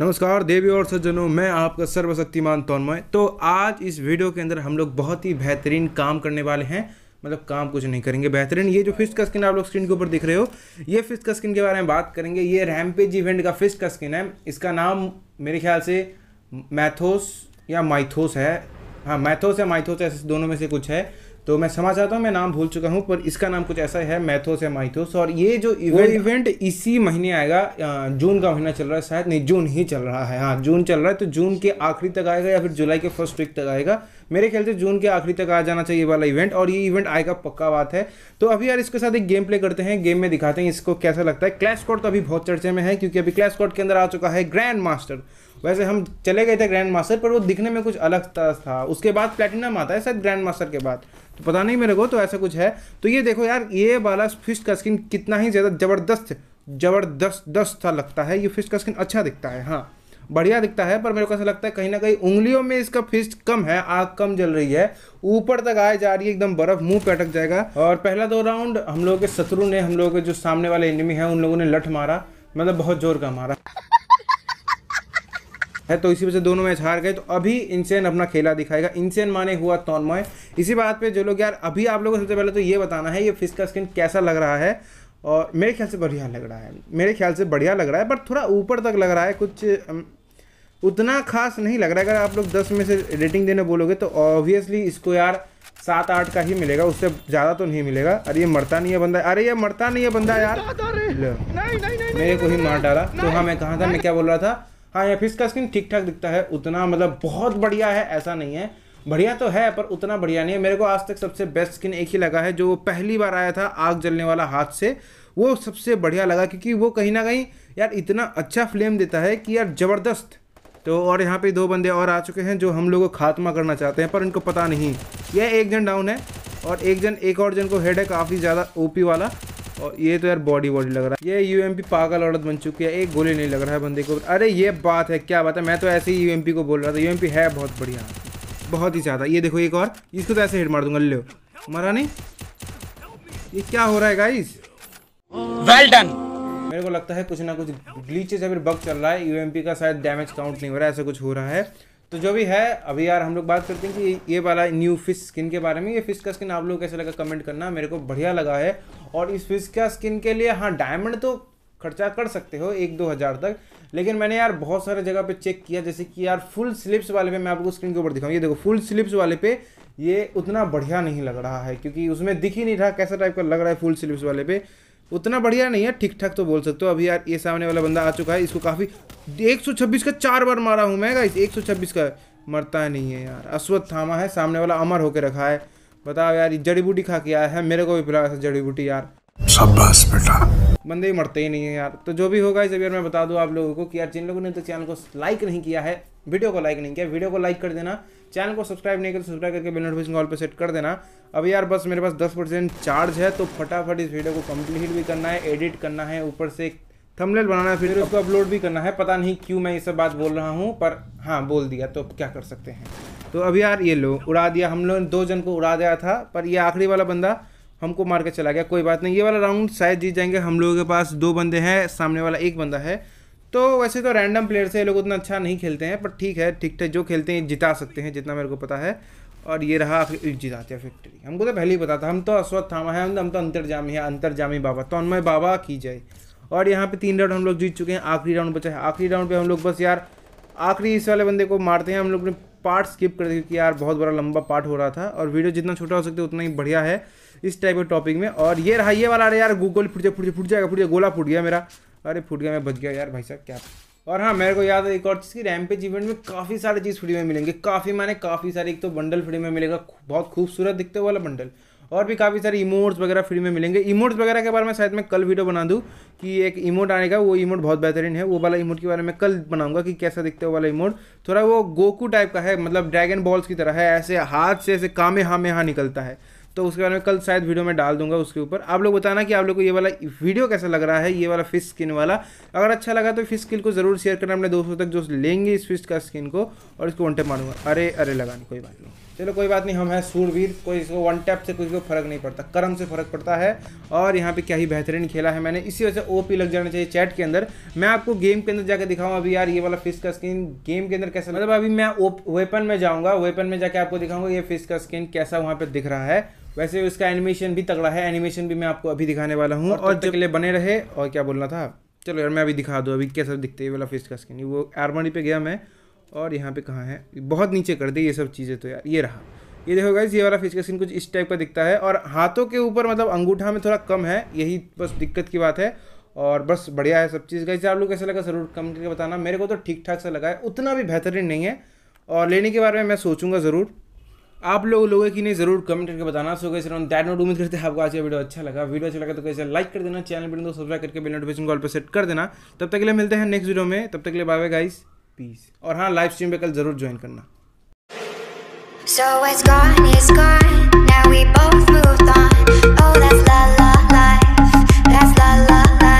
नमस्कार देवी और सज्जनों मैं आपका सर्वशक्तिमान तोन्मय तो आज इस वीडियो के अंदर हम लोग बहुत ही बेहतरीन काम करने वाले हैं मतलब काम कुछ नहीं करेंगे बेहतरीन ये जो फिस्ट का स्किन आप लोग स्क्रीन के ऊपर दिख रहे हो ये फिस्ट का स्किन के बारे में बात करेंगे ये रैमपेज इवेंट का फिस्ट का स्किन है इसका नाम मेरे ख्याल से मैथोस या माइथोस है हाँ मैथोस या माइथोस ऐसे दोनों में से कुछ है तो मैं समझ आता हूँ मैं नाम भूल चुका हूँ पर इसका नाम कुछ ऐसा है मैथोस या माइथोस और ये जो इवेंट इवेंट इसी महीने आएगा जून का महीना चल रहा है शायद नहीं जून ही चल रहा है हाँ जून चल रहा है तो जून के आखिरी तक आएगा या फिर जुलाई के फर्स्ट वीक तक आएगा मेरे ख्याल से जून के आखिरी तक आ जाना चाहिए वाला इवेंट और ये इवेंट आएगा पक्का बात है तो अभी यार इसके साथ एक गेम प्ले करते हैं गेम में दिखाते हैं इसको कैसा लगता है क्लैश कोड तो अभी बहुत चर्चे में है क्योंकि अभी क्लैश कोड के अंदर आ चुका है ग्रैंड मास्टर वैसे हम चले गए थे ग्रैंड मास्टर पर वो दिखने में कुछ अलग था उसके बाद प्लेटिनम आता है शायद ग्रैंड मास्टर के बाद तो पता नहीं मेरे को तो ऐसा कुछ है तो ये देखो यार ये वाला फिश का स्किन कितना ही ज़्यादा ज़बरदस्त ज़बरदस्त दस्त था लगता है ये फिश का स्किन अच्छा दिखता है हाँ बढ़िया दिखता है पर मेरे को ऐसा लगता है कहीं ना कहीं उंगलियों में इसका फिस्ट कम है आग कम जल रही है ऊपर तक आए जा रही है एकदम बर्फ मुंह पे अटक जाएगा और पहला दो राउंड हम लोगों के शत्रु ने हम लोगों के जो सामने वाले एनिमी है उन लोगों ने लठ मारा मतलब बहुत जोर का मारा है तो इसी वजह से दोनों मैच हार गए तो अभी इंसेन अपना खेला दिखाएगा इंसेन माने हुआ तौनमय इसी बात पे जो लोग यार अभी आप लोगों को सबसे पहले तो ये बताना है ये फिश का स्किन कैसा लग रहा है और मेरे ख्याल से बढ़िया लग रहा है मेरे ख्याल से बढ़िया लग रहा है बट थोड़ा ऊपर तक लग रहा है कुछ उतना खास नहीं लग रहा है अगर आप लोग दस में से रेटिंग देने बोलोगे तो ऑब्वियसली इसको यार सात आठ का ही मिलेगा उससे ज़्यादा तो नहीं मिलेगा अरे ये मरता नहीं है बंदा अरे ये मरता नहीं है बंदा यार नहीं, नहीं, नहीं, मेरे को ही मार डाला तो हाँ मैं कहा था मैं क्या बोल रहा था हाँ फिर इसका स्क्रीन ठीक ठाक दिखता है उतना मतलब बहुत बढ़िया है ऐसा नहीं है बढ़िया तो है पर उतना बढ़िया नहीं है मेरे को आज तक सबसे बेस्ट स्किन एक ही लगा है जो पहली बार आया था आग जलने वाला हाथ से वो सबसे बढ़िया लगा क्योंकि वो कहीं ना कहीं यार इतना अच्छा फ्लेम देता है कि यार ज़बरदस्त तो और यहाँ पे दो बंदे और आ चुके हैं जो हम लोग को खात्मा करना चाहते हैं पर इनको पता नहीं यह एक जन डाउन है और एक जन एक और जन को हेड है काफ़ी ज़्यादा ओपी वाला और ये तो यार बॉडी बॉडी लग रहा है ये यू पागल औरत बन चुकी है एक गोली नहीं लग रहा है बंदे को अरे ये बात है क्या बात है मैं तो ऐसे ही यू को बोल रहा था यू है बहुत बढ़िया बहुत ही ज़्यादा ये देखो एक और इसको तो ऐसे हेट मार दूंगा लो मरा नहीं ये क्या हो रहा है गाइज वेल डन मेरे को लगता है कुछ ना कुछ ग्लीचेस या फिर बग चल रहा है यूएमपी का शायद डैमेज काउंट नहीं हो रहा है ऐसा कुछ हो रहा है तो जो भी है अभी यार हम लोग बात करते हैं कि ये वाला न्यू फिश स्किन के बारे में ये फिश का स्किन आप लोग कैसे लगा कमेंट करना मेरे को बढ़िया लगा है और इस फिश का स्किन के लिए हाँ डायमंड तो खर्चा कर सकते हो एक दो हज़ार तक लेकिन मैंने यार बहुत सारे जगह पे चेक किया जैसे कि यार फुल स्लिप्स वाले पे मैं आपको स्क्रीन के ऊपर दिखाऊँ ये देखो फुल स्लिप्स वाले पे ये उतना बढ़िया नहीं लग रहा है क्योंकि उसमें दिख ही नहीं रहा कैसा टाइप का लग रहा है फुल स्लिप्स वाले पे उतना बढ़िया नहीं है ठीक ठाक तो बोल सकते हो अभी यार ये सामने वाला बंदा आ चुका है इसको काफ़ी 126 का चार बार मारा हूँ मैं गाइस 126 का मरता नहीं है यार अश्वत्थ थामा है सामने वाला अमर होकर रखा है बताओ यार जड़ी बूटी खा के आया है मेरे को भी पिला जड़ी बूटी यार बेटा बंदे मरते ही नहीं है यार तो जो भी होगा इस अभी मैं बता दूँ आप लोगों को कि यार जिन लोगों ने तो चैनल को लाइक नहीं किया है वीडियो को लाइक नहीं किया वीडियो को लाइक कर देना चैनल को सब्सक्राइब नहीं कर तो सब्सक्राइब करके बिल नोटिफिकेशन कॉल पर सेट कर देना अब यार बस मेरे पास दस परसेंट चार्ज है तो फटाफट इस वीडियो को कम्प्लीट भी करना है एडिट करना है ऊपर से थमलेट थंबनेल बनाना है फिर उसको अपलोड भी करना है पता नहीं क्यों मैं ये सब बात बोल रहा हूँ पर हाँ बोल दिया तो क्या कर सकते हैं तो अब यार ये लो उड़ा दिया हम लोग दो जन को उड़ा दिया था पर ये आखिरी वाला बंदा हमको मार के चला गया कोई बात नहीं ये वाला राउंड शायद जीत जाएंगे हम लोगों के पास दो बंदे हैं सामने वाला एक बंदा है तो वैसे तो रैंडम प्लेयर से लोग उतना अच्छा नहीं खेलते हैं पर ठीक है ठीक ठाक जो खेलते हैं जिता सकते हैं जितना मेरे को पता है और ये रहा आखिर जिताते हैं फैक्ट्री हमको तो पहले ही पता था हम तो थामा है तो, हम तो अंतर्जामी है जामी बाबा तो उनमें बाबा की जाए और यहाँ पे तीन राउंड हम लोग जीत चुके हैं आखिरी राउंड बचा है आखिरी राउंड पे हम लोग बस यार आखिरी इस वाले बंदे को मारते हैं हम लोग ने पार्ट स्किप कर दिया क्योंकि यार बहुत बड़ा लंबा पार्ट हो रहा था और वीडियो जितना छोटा हो सकता है उतना ही बढ़िया है इस टाइप के टॉपिक में और ये रहा ये वाला यार गूगल फुट जाए फुट जाए फुट जाएगा फुट जाए गोला फुट गया मेरा अरे फुट गया मैं बच गया यार भाई साहब क्या और हाँ मेरे को याद है एक और चीज़ की पे इवेंट में काफ़ी सारी चीज़ फ्री में मिलेंगे काफ़ी माने काफ़ी सारे एक तो बंडल फ्री में मिलेगा बहुत खूबसूरत दिखते वाला बंडल और भी काफ़ी सारे इमोट्स वगैरह फ्री में मिलेंगे इमोट्स वगैरह के बारे में शायद मैं कल वीडियो बना दूँ कि एक इमोट आने का वो इमोट बहुत बेहतरीन है वो वाला इमोट के बारे में कल बनाऊंगा कि कैसा दिखता है वो वाला इमोट थोड़ा वो गोकू टाइप का है मतलब ड्रैगन बॉल्स की तरह है ऐसे हाथ से ऐसे कामे हामे हाँ निकलता है तो उसके बारे में कल शायद वीडियो में डाल दूंगा उसके ऊपर आप लोग बताना कि आप लोग को ये वाला वीडियो कैसा लग रहा है ये वाला फिश स्किन वाला अगर अच्छा लगा तो फिश स्किन को जरूर शेयर करना अपने दोस्तों तक जो लेंगे इस फिश का स्किन को और इसको वनटे मारूंगा अरे अरे लगानी कोई बात नहीं चलो कोई बात नहीं हम हैं सूरवीर कोई इसको वन टैप से कुछ भी फर्क नहीं पड़ता कर्म से फर्क पड़ता है और यहाँ पे क्या ही बेहतरीन खेला है मैंने इसी वजह से ओपी लग जाना चाहिए चैट के अंदर मैं आपको गेम के अंदर जाकर दिखाऊंगा अभी यार ये वाला फिश का स्किन गेम के अंदर कैसा मतलब अभी मैं वेपन में जाऊँगा वेपन में जाकर आपको दिखाऊंगा ये फिश का स्किन कैसा वहाँ पर दिख रहा है वैसे उसका एनिमेशन भी तगड़ा है एनिमेशन भी मैं आपको अभी दिखाने वाला हूँ और जब के बने रहे और क्या बोलना था चलो यार मैं अभी दिखा दूँ अभी कैसा दिखते वाला फिश का स्किन वो आर्मनी पे गया मैं और यहाँ पे कहाँ है बहुत नीचे कर दे ये सब चीज़ें तो यार ये रहा ये देखो गाइज ये वाला फिश का स्किन कुछ इस टाइप का दिखता है और हाथों के ऊपर मतलब अंगूठा में थोड़ा कम है यही बस दिक्कत की बात है और बस बढ़िया है सब चीज़ गाइज आप लोग कैसा लगा ज़रूर कम करके बताना मेरे को तो ठीक ठाक सा लगा है उतना भी बेहतरीन नहीं है और लेने के बारे में मैं सोचूंगा ज़रूर आप लोग लोगों की नहीं जरूर कमेंट करके बताना सो कैसे दैट नोट उम्मीद करते हैं आपको आज का वीडियो अच्छा लगा वीडियो अच्छा लगा तो कैसे लाइक कर देना चैनल पर सब्सक्राइब करके बेल नोटिफिकेशन कॉल पर सेट कर देना तब तक के लिए मिलते हैं नेक्स्ट वीडियो में तब तक के लिए बाय बाय गाइज पीस और हाँ लाइव स्ट्रीम पे कल ज़रूर ज्वाइन करना So it's gone, it's gone. Now we both moved on. Oh, that's la la life. That's la la life.